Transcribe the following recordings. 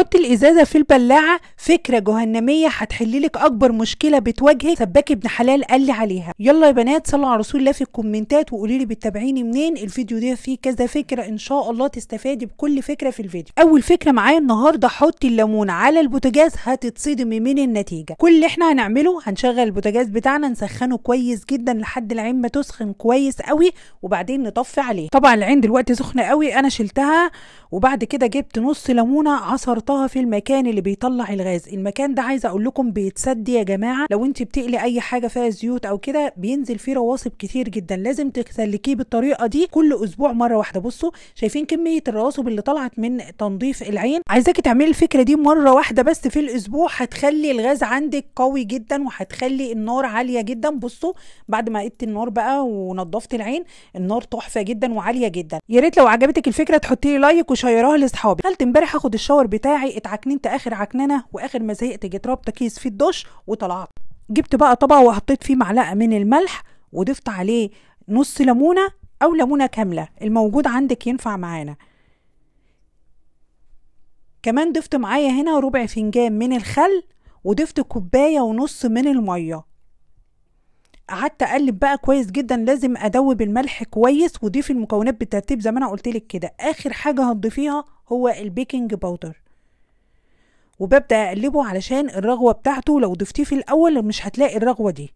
حط الإزازة في البلاعة فكره جهنميه هتحللك اكبر مشكله بتواجهك سباك ابن حلال قال لي عليها يلا يا بنات صلوا على رسول الله في الكومنتات وقولي لي بتتابعيني منين الفيديو ده فيه كذا فكره ان شاء الله تستفادي بكل فكره في الفيديو اول فكره معايا النهارده حطي الليمون على البوتاجاز هتتصدمي من النتيجه كل اللي احنا هنعمله هنشغل البوتاجاز بتاعنا نسخنه كويس جدا لحد العين ما تسخن كويس قوي وبعدين نطفي عليه طبعا العين دلوقتي سخنه قوي انا شلتها وبعد كده جبت نص ليمونه عصرتها في المكان اللي بيطلع الغاز الغاز المكان ده عايزه اقول لكم بيتسد يا جماعه لو انت بتقلي اي حاجه فيها زيوت او كده بينزل فيه رواسب كتير جدا لازم تسلكيه بالطريقه دي كل اسبوع مره واحده بصوا شايفين كميه الرواسب اللي طلعت من تنظيف العين عايزاكي تعملي الفكره دي مره واحده بس في الاسبوع هتخلي الغاز عندك قوي جدا وهتخلي النار عاليه جدا بصوا بعد ما قدت النار بقى ونضفت العين النار تحفه جدا وعاليه جدا يا ريت لو عجبتك الفكره تحطي لي لايك وشيرها لاصحابك قلت امبارح هاخد الشاور بتاعي اتعكننت اخر عكننه واخر ما زهقت جيت رابطه كيس في الدش وطلعت جبت بقى طبق وحطيت فيه معلقه من الملح وضفت عليه نص ليمونه او ليمونه كامله الموجود عندك ينفع معانا كمان ضفت معايا هنا ربع فنجان من الخل وضفت كوبايه ونص من الميه قعدت اقلب بقى كويس جدا لازم ادوب الملح كويس وضيف المكونات بالترتيب زي ما انا قلت لك كده اخر حاجه هتضيفيها هو البيكنج باودر وببدأ أقلبه علشان الرغوة بتاعته لو ضفتيه في الأول مش هتلاقي الرغوة دي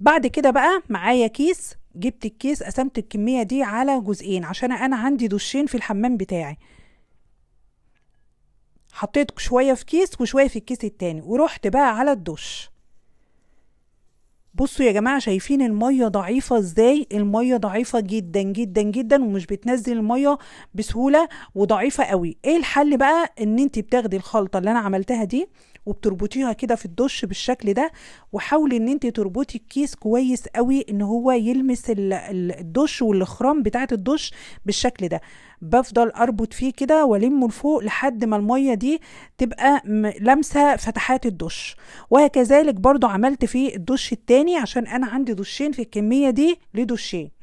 بعد كده بقى معايا كيس جبت الكيس قسمت الكمية دي على جزئين عشان أنا عندي دشين في الحمام بتاعي حطيت شوية في كيس وشوية في الكيس التاني ورحت بقى على الدش بصوا يا جماعة شايفين المية ضعيفة ازاي المية ضعيفة جدا جدا جدا ومش بتنزل المية بسهولة وضعيفة قوي ايه الحل بقى ان انت بتاخدي الخلطة اللي انا عملتها دي وبتربطيها كده في الدش بالشكل ده وحاولي ان انت تربطي الكيس كويس قوي ان هو يلمس الدش والاخرام بتاعه الدش بالشكل ده بفضل اربط فيه كده والمه لفوق لحد ما الميه دي تبقى لامسه فتحات الدش وهكذلك برضو عملت في الدش التاني عشان انا عندي دشين في الكميه دي لدشين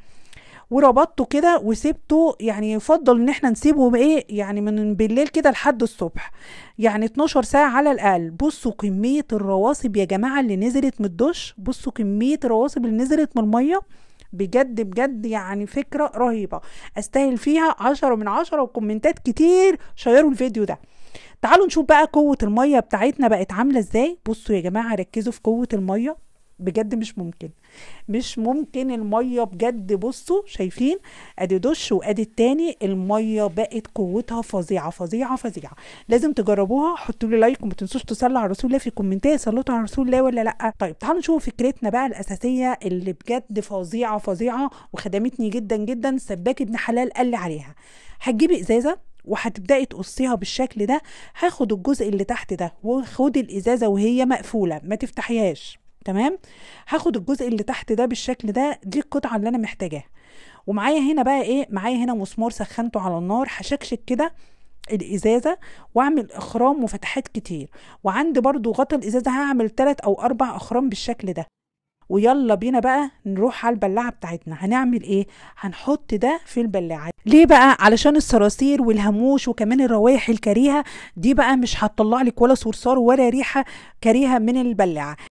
وربطته كده وسبته يعني يفضل ان احنا نسيبه ايه يعني من بالليل كده لحد الصبح يعني 12 ساعه على الاقل بصوا كميه الرواسب يا جماعه اللي نزلت من الدش بصوا كميه الرواسب اللي نزلت من الميه بجد بجد يعني فكرة رهيبة استاهل فيها عشرة من عشرة وكومنتات كتير شيروا الفيديو ده تعالوا نشوف بقى قوة المية بتاعتنا بقت عاملة ازاي بصوا يا جماعة ركزوا في قوة المية بجد مش ممكن مش ممكن الميه بجد بصوا شايفين ادي دش وادي التاني الميه بقت قوتها فظيعه فظيعه فظيعه لازم تجربوها حطوا لي لايك وما تنسوش تصلوا على رسول الله في كومنتات صليتوا على رسول الله ولا لا طيب تعالوا نشوف فكرتنا بقى الاساسيه اللي بجد فظيعه فظيعه وخدمتني جدا جدا سباك ابن حلال قال لي عليها هتجيبي ازازه وهتبداي تقصيها بالشكل ده هاخد الجزء اللي تحت ده وخدي الازازه وهي مقفوله ما تفتحيهاش تمام هاخد الجزء اللي تحت ده بالشكل ده دي القطعه اللي انا محتاجاها ومعايا هنا بقى ايه معايا هنا مسمار سخنته على النار هشكشك كده الازازه واعمل اخرام وفتحات كتير وعندي برضو غطا الازازه هعمل تلات او اربع اخرام بالشكل ده ويلا بينا بقى نروح على البلاعه بتاعتنا هنعمل ايه هنحط ده في البلاعه ليه بقى علشان الصراصير والهموش وكمان الروائح الكريهه دي بقى مش هتطلع لك ولا صرصار ولا ريحه كريهه من البلاعه